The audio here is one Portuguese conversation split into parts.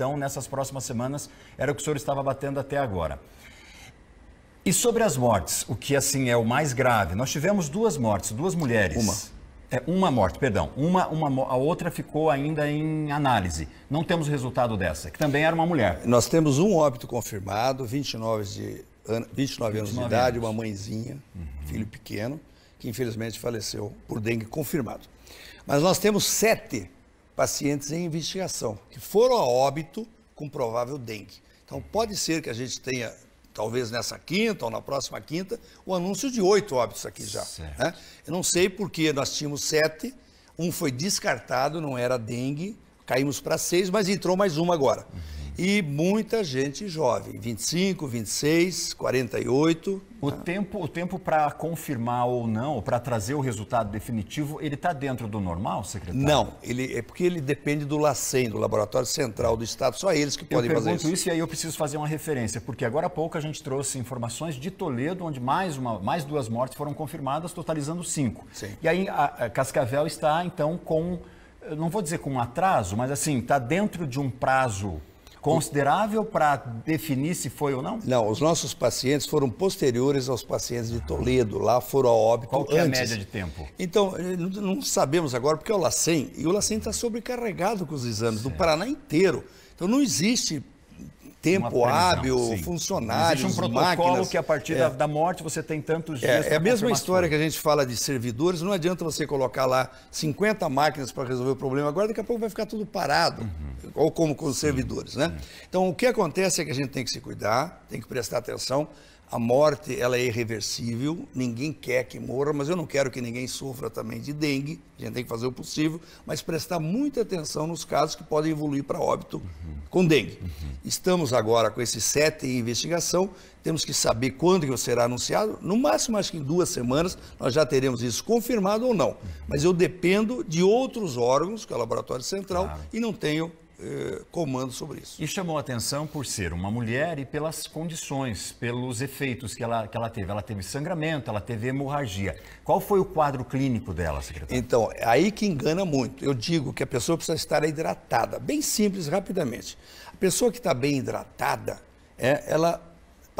então nessas próximas semanas, era o que o senhor estava batendo até agora. E sobre as mortes, o que assim é o mais grave, nós tivemos duas mortes, duas mulheres. Uma. É, uma morte, perdão. Uma, uma, a outra ficou ainda em análise. Não temos resultado dessa, que também era uma mulher. Nós temos um óbito confirmado, 29, de, 29, 29 anos de idade, anos. uma mãezinha, uhum. filho pequeno, que infelizmente faleceu por dengue confirmado. Mas nós temos sete pacientes em investigação, que foram a óbito com provável dengue. Então, pode ser que a gente tenha, talvez nessa quinta ou na próxima quinta, o anúncio de oito óbitos aqui já. Né? Eu não sei porque nós tínhamos sete, um foi descartado, não era dengue, Caímos para seis, mas entrou mais uma agora. Uhum. E muita gente jovem, 25, 26, 48. O tá. tempo, o tempo para confirmar ou não, para trazer o resultado definitivo, ele está dentro do normal, secretário? Não, ele é porque ele depende do LACEN, do Laboratório Central do Estado, só eles que podem fazer isso. isso e aí eu preciso fazer uma referência, porque agora há pouco a gente trouxe informações de Toledo, onde mais, uma, mais duas mortes foram confirmadas, totalizando cinco. Sim. E aí a, a Cascavel está então com não vou dizer com atraso, mas assim, está dentro de um prazo considerável para definir se foi ou não? Não, os nossos pacientes foram posteriores aos pacientes de Toledo, lá foram a óbito Qual que antes. é a média de tempo? Então, eh, não sabemos agora, porque é o LACEN, e o LACEN está sobrecarregado com os exames certo. do Paraná inteiro. Então, não existe tempo hábil, sim. funcionários, Existe um protocolo máquinas, que a partir é, da, da, morte você tem tantos é, dias. É, é a mesma história que a gente fala de servidores, não adianta você colocar lá 50 máquinas para resolver o problema agora, daqui a pouco vai ficar tudo parado, uhum. ou como com os sim, servidores, né? Então o que acontece é que a gente tem que se cuidar, tem que prestar atenção, a morte ela é irreversível, ninguém quer que morra, mas eu não quero que ninguém sofra também de dengue. A gente tem que fazer o possível, mas prestar muita atenção nos casos que podem evoluir para óbito uhum. com dengue. Uhum. Estamos agora com esse sete em investigação, temos que saber quando que será anunciado. No máximo, acho que em duas semanas nós já teremos isso confirmado ou não. Mas eu dependo de outros órgãos, que é o Laboratório Central, claro. e não tenho eh, comando sobre isso. E chamou a atenção por ser uma mulher e pelas condições, pelos efeitos que ela, que ela teve. Ela teve sangramento, ela teve hemorragia. Qual foi o quadro clínico dela, secretário? Então, é aí que engana muito. Eu digo que a pessoa precisa estar hidratada. Bem simples, rapidamente. A pessoa que está bem hidratada, é, ela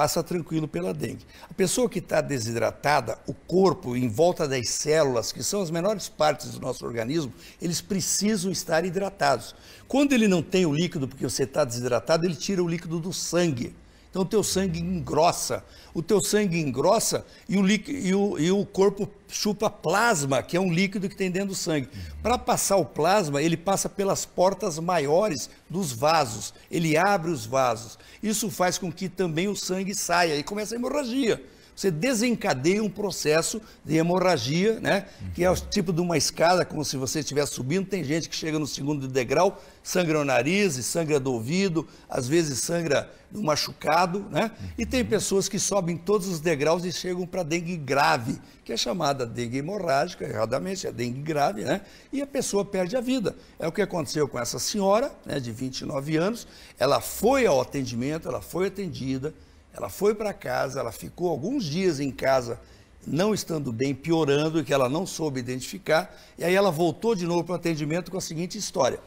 passa tranquilo pela dengue. A pessoa que está desidratada, o corpo em volta das células, que são as menores partes do nosso organismo, eles precisam estar hidratados. Quando ele não tem o líquido porque você está desidratado, ele tira o líquido do sangue. Então, o teu sangue engrossa. O teu sangue engrossa e o, líquido, e o, e o corpo chupa plasma, que é um líquido que tem dentro do sangue. Uhum. Para passar o plasma, ele passa pelas portas maiores dos vasos. Ele abre os vasos. Isso faz com que também o sangue saia e começa a hemorragia você desencadeia um processo de hemorragia, né? Uhum. Que é o tipo de uma escada, como se você estivesse subindo. Tem gente que chega no segundo degrau, sangra o nariz, sangra do ouvido, às vezes sangra do machucado, né? Uhum. E tem pessoas que sobem todos os degraus e chegam para dengue grave, que é chamada dengue hemorrágica, erradamente, é dengue grave, né? E a pessoa perde a vida. É o que aconteceu com essa senhora, né, de 29 anos. Ela foi ao atendimento, ela foi atendida ela foi para casa, ela ficou alguns dias em casa, não estando bem, piorando, que ela não soube identificar, e aí ela voltou de novo para o atendimento com a seguinte história: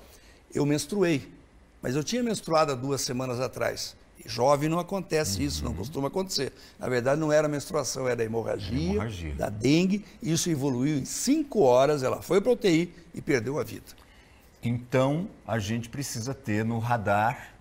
Eu menstruei, mas eu tinha menstruado há duas semanas atrás. E jovem não acontece uhum. isso, não uhum. costuma acontecer. Na verdade, não era menstruação, era hemorragia, era hemorragia. da dengue. Isso evoluiu em cinco horas, ela foi para a UTI e perdeu a vida. Então, a gente precisa ter no radar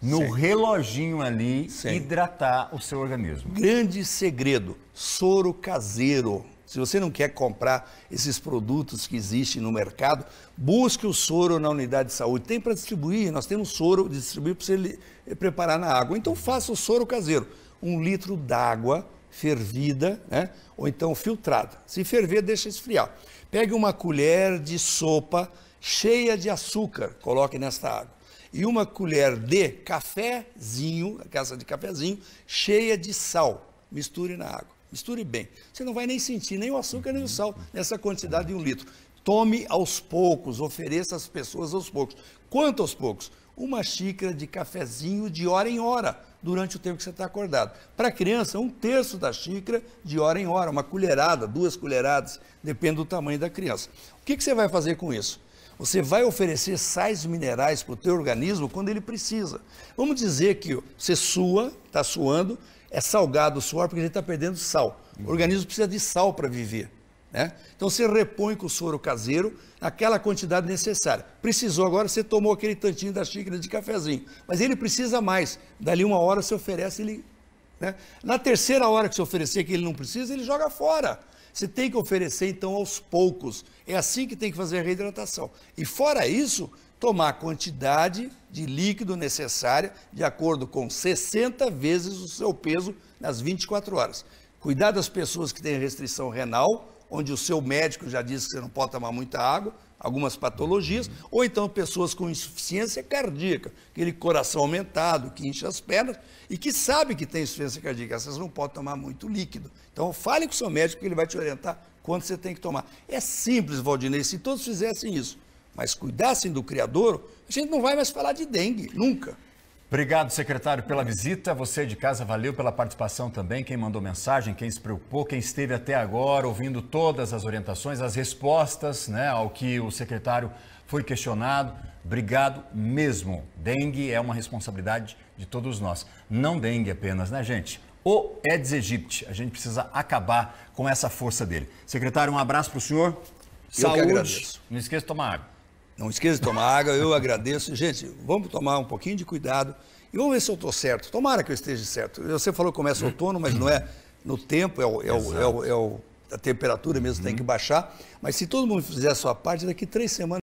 no Sempre. reloginho ali hidratar o seu organismo. Grande segredo, soro caseiro. Se você não quer comprar esses produtos que existem no mercado, busque o soro na unidade de saúde. Tem para distribuir, nós temos soro distribuir para você preparar na água. Então faça o soro caseiro. Um litro d'água fervida, né? ou então filtrada. Se ferver, deixa esfriar. Pegue uma colher de sopa cheia de açúcar, coloque nesta água e uma colher de cafezinho, a caça de cafezinho, cheia de sal. Misture na água. Misture bem. Você não vai nem sentir nem o açúcar nem o sal nessa quantidade de um litro. Tome aos poucos, ofereça às pessoas aos poucos. Quanto aos poucos? Uma xícara de cafezinho de hora em hora, durante o tempo que você está acordado. Para a criança, um terço da xícara de hora em hora, uma colherada, duas colheradas, depende do tamanho da criança. O que, que você vai fazer com isso? Você vai oferecer sais minerais para o teu organismo quando ele precisa. Vamos dizer que você sua, está suando, é salgado o suor porque a gente está perdendo sal. O organismo precisa de sal para viver. Né? Então você repõe com o soro caseiro aquela quantidade necessária. Precisou agora, você tomou aquele tantinho da xícara de cafezinho. Mas ele precisa mais. Dali uma hora você oferece, ele. Né? Na terceira hora que você oferecer que ele não precisa, ele joga fora. Você tem que oferecer, então, aos poucos. É assim que tem que fazer a reidratação. E fora isso, tomar a quantidade de líquido necessária, de acordo com 60 vezes o seu peso nas 24 horas. Cuidar das pessoas que têm restrição renal, onde o seu médico já disse que você não pode tomar muita água, algumas patologias, ou então pessoas com insuficiência cardíaca, aquele coração aumentado, que incha as pernas e que sabe que tem insuficiência cardíaca, essas não podem tomar muito líquido. Então fale com o seu médico que ele vai te orientar quando você tem que tomar. É simples, Valdinei, se todos fizessem isso, mas cuidassem do criador, a gente não vai mais falar de dengue, nunca. Obrigado, secretário, pela visita. Você de casa, valeu pela participação também. Quem mandou mensagem, quem se preocupou, quem esteve até agora ouvindo todas as orientações, as respostas né, ao que o secretário foi questionado. Obrigado mesmo. Dengue é uma responsabilidade de todos nós. Não dengue apenas, né, gente? O Eds Egipte. A gente precisa acabar com essa força dele. Secretário, um abraço para o senhor. Eu Saúde. Não esqueça de tomar água. Não esqueça de tomar água, eu agradeço. Gente, vamos tomar um pouquinho de cuidado e vamos ver se eu estou certo. Tomara que eu esteja certo. Você falou que começa outono, mas não é no tempo, é, o, é, o, é, o, é, é a temperatura mesmo uhum. tem que baixar. Mas se todo mundo fizer a sua parte, daqui três semanas.